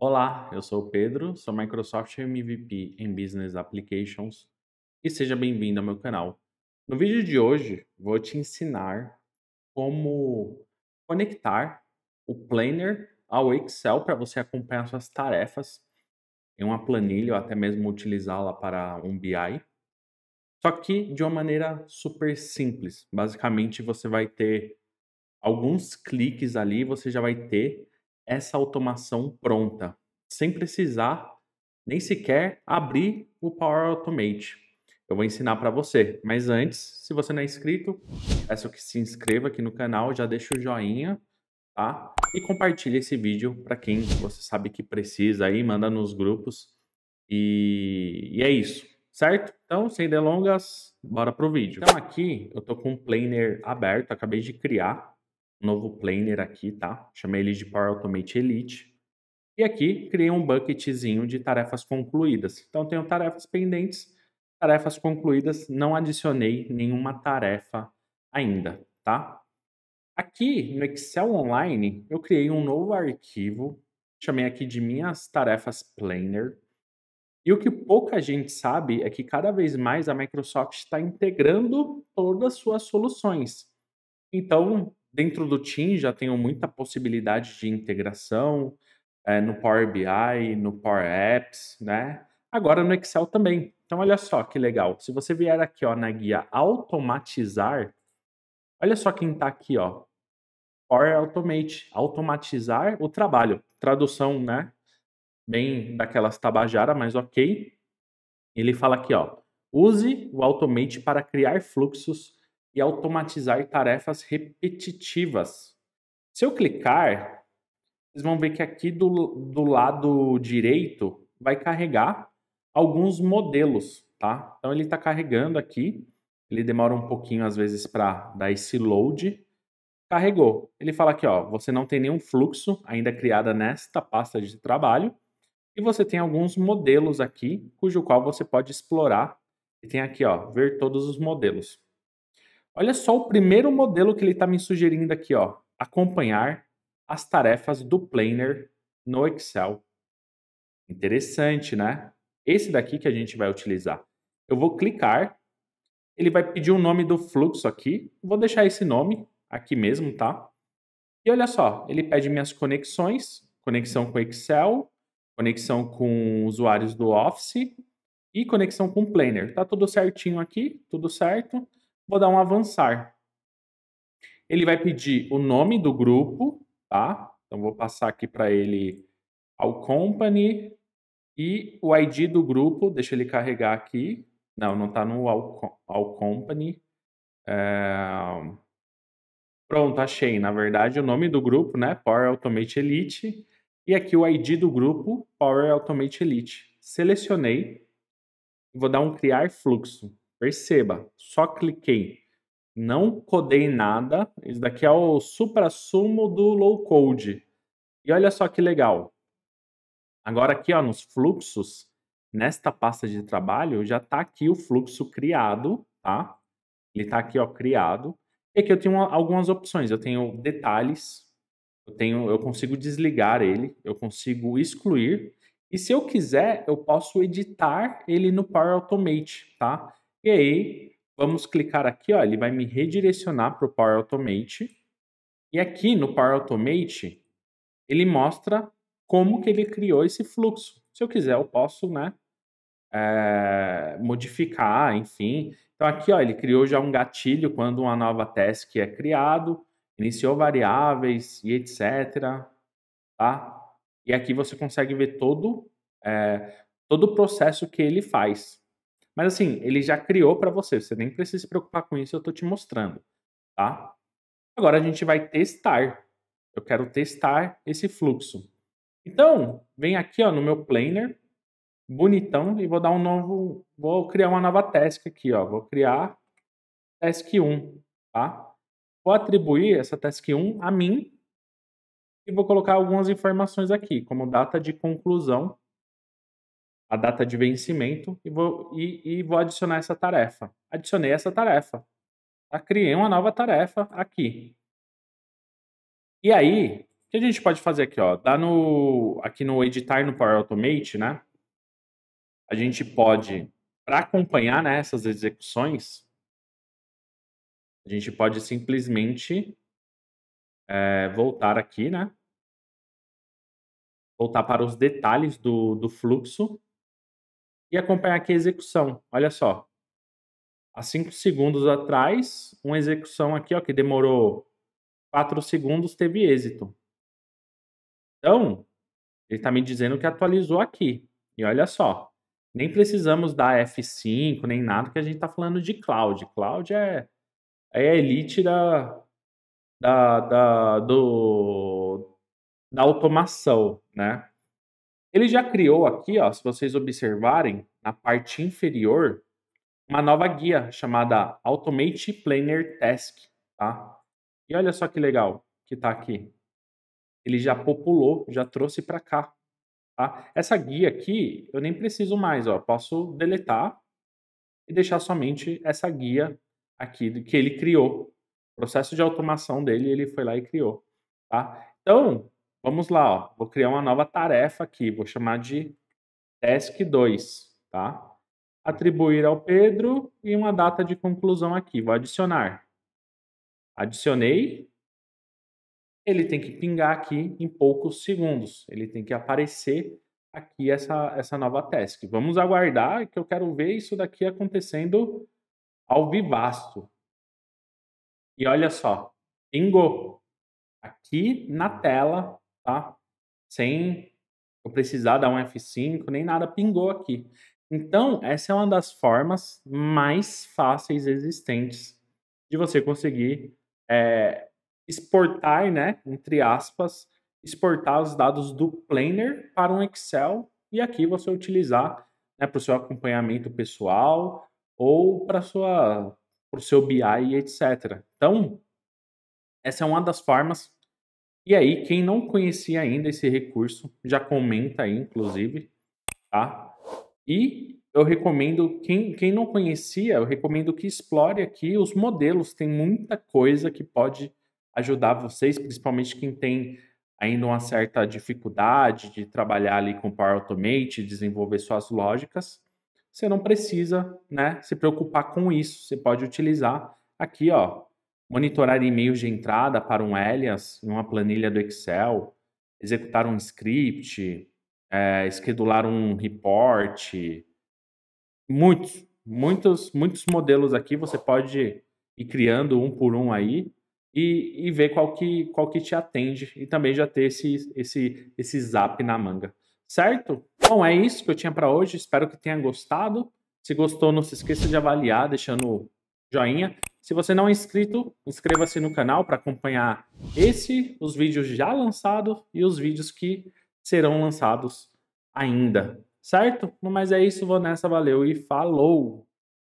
Olá, eu sou o Pedro, sou Microsoft MVP em Business Applications e seja bem-vindo ao meu canal. No vídeo de hoje, vou te ensinar como conectar o Planner ao Excel para você acompanhar suas tarefas em uma planilha ou até mesmo utilizá-la para um BI. Só que de uma maneira super simples. Basicamente, você vai ter alguns cliques ali, você já vai ter essa automação pronta, sem precisar nem sequer abrir o Power Automate. Eu vou ensinar para você, mas antes, se você não é inscrito, peço que se inscreva aqui no canal, já deixa o joinha, tá? E compartilhe esse vídeo para quem você sabe que precisa aí, manda nos grupos. E, e é isso, certo? Então, sem delongas, bora pro vídeo. Então aqui eu tô com um planer aberto, acabei de criar, novo planer aqui, tá? Chamei ele de Power Automate Elite. E aqui criei um bucketzinho de tarefas concluídas. Então tenho tarefas pendentes, tarefas concluídas, não adicionei nenhuma tarefa ainda, tá? Aqui no Excel Online, eu criei um novo arquivo, chamei aqui de minhas tarefas planner. E o que pouca gente sabe é que cada vez mais a Microsoft está integrando todas as suas soluções. Então, dentro do Team já tenho muita possibilidade de integração é, no Power BI, no Power Apps, né? Agora no Excel também. Então olha só que legal. Se você vier aqui ó, na guia automatizar, olha só quem está aqui, ó. Power Automate, automatizar o trabalho. Tradução, né? Bem daquelas tabajara, mas ok. Ele fala aqui, ó. Use o Automate para criar fluxos e automatizar tarefas repetitivas. Se eu clicar, vocês vão ver que aqui do, do lado direito vai carregar alguns modelos, tá? Então ele está carregando aqui, ele demora um pouquinho às vezes para dar esse load. Carregou. Ele fala aqui, ó, você não tem nenhum fluxo ainda criada nesta pasta de trabalho e você tem alguns modelos aqui, cujo qual você pode explorar. E tem aqui, ó, ver todos os modelos. Olha só o primeiro modelo que ele está me sugerindo aqui, ó. Acompanhar as tarefas do planner no Excel. Interessante, né? Esse daqui que a gente vai utilizar. Eu vou clicar, ele vai pedir o um nome do fluxo aqui. Vou deixar esse nome aqui mesmo, tá? E olha só, ele pede minhas conexões, conexão com Excel, conexão com usuários do Office e conexão com Planner. Tá tudo certinho aqui, tudo certo vou dar um avançar. Ele vai pedir o nome do grupo, tá? Então vou passar aqui para ele ao company e o ID do grupo, deixa ele carregar aqui. Não, não está no all, company. É... Pronto, achei. Na verdade, o nome do grupo, né? Power Automate Elite. E aqui o ID do grupo, Power Automate Elite. Selecionei. Vou dar um criar fluxo. Perceba, só cliquei. Não codei nada. Isso daqui é o supra-sumo do low code. E olha só que legal. Agora aqui, ó, nos fluxos, nesta pasta de trabalho, já está aqui o fluxo criado, tá? Ele está aqui, ó, criado. E aqui eu tenho algumas opções. Eu tenho detalhes, eu, tenho, eu consigo desligar ele, eu consigo excluir. E se eu quiser, eu posso editar ele no Power Automate, tá? E aí, vamos clicar aqui, ó, ele vai me redirecionar para o Power Automate. E aqui no Power Automate, ele mostra como que ele criou esse fluxo. Se eu quiser, eu posso, né, é, modificar, enfim. Então aqui, ó, ele criou já um gatilho quando uma nova task é criado, iniciou variáveis e etc, tá? E aqui você consegue ver todo, é, todo o processo que ele faz. Mas assim, ele já criou para você, você nem precisa se preocupar com isso, eu estou te mostrando, tá? Agora a gente vai testar. Eu quero testar esse fluxo. Então, vem aqui ó, no meu planner, bonitão, e vou dar um novo, vou criar uma nova task aqui, ó, vou criar task 1, tá? Vou atribuir essa task 1 a mim e vou colocar algumas informações aqui, como data de conclusão a data de vencimento e vou, e, e vou adicionar essa tarefa. Adicionei essa tarefa. Tá? Criei uma nova tarefa aqui. E aí, o que a gente pode fazer aqui? Ó? Dá no, aqui no editar no Power Automate, né? A gente pode, para acompanhar né, essas execuções, a gente pode simplesmente é, voltar aqui, né? Voltar para os detalhes do, do fluxo e acompanhar aqui a execução. Olha só. Há 5 segundos atrás, uma execução aqui ó, que demorou 4 segundos teve êxito. Então, ele está me dizendo que atualizou aqui. E olha só, nem precisamos dar F5, nem nada, que a gente está falando de cloud. Cloud é, é a elite da, da, da, do, da automação, né? Ele já criou aqui, ó, se vocês observarem, na parte inferior, uma nova guia chamada Automate Planner Task, tá? E olha só que legal que está aqui. Ele já populou, já trouxe para cá, tá? Essa guia aqui, eu nem preciso mais, ó, posso deletar e deixar somente essa guia aqui que ele criou. O processo de automação dele, ele foi lá e criou, tá? Então, Vamos lá, ó. vou criar uma nova tarefa aqui, vou chamar de task 2, tá? Atribuir ao Pedro e uma data de conclusão aqui, vou adicionar. Adicionei, ele tem que pingar aqui em poucos segundos, ele tem que aparecer aqui essa, essa nova task. Vamos aguardar que eu quero ver isso daqui acontecendo ao vivasto. E olha só, pingou. Aqui na tela tá? Sem eu precisar dar um F5, nem nada pingou aqui. Então, essa é uma das formas mais fáceis existentes de você conseguir é, exportar, né, entre aspas, exportar os dados do Planner para um Excel e aqui você utilizar né, para o seu acompanhamento pessoal ou para sua para o seu BI, etc. Então, essa é uma das formas e aí, quem não conhecia ainda esse recurso, já comenta aí, inclusive, tá? E eu recomendo, quem, quem não conhecia, eu recomendo que explore aqui os modelos. Tem muita coisa que pode ajudar vocês, principalmente quem tem ainda uma certa dificuldade de trabalhar ali com Power Automate, desenvolver suas lógicas. Você não precisa né, se preocupar com isso. Você pode utilizar aqui, ó, monitorar e-mails de entrada para um alias em uma planilha do Excel, executar um script, é, schedular um report. Muitos, muitos, muitos modelos aqui você pode ir criando um por um aí e, e ver qual que, qual que te atende e também já ter esse, esse, esse zap na manga. Certo? Bom, é isso que eu tinha para hoje. Espero que tenha gostado. Se gostou, não se esqueça de avaliar, deixando joinha. Se você não é inscrito, inscreva-se no canal para acompanhar esse, os vídeos já lançados e os vídeos que serão lançados ainda, certo? Mas é isso, vou nessa, valeu e falou!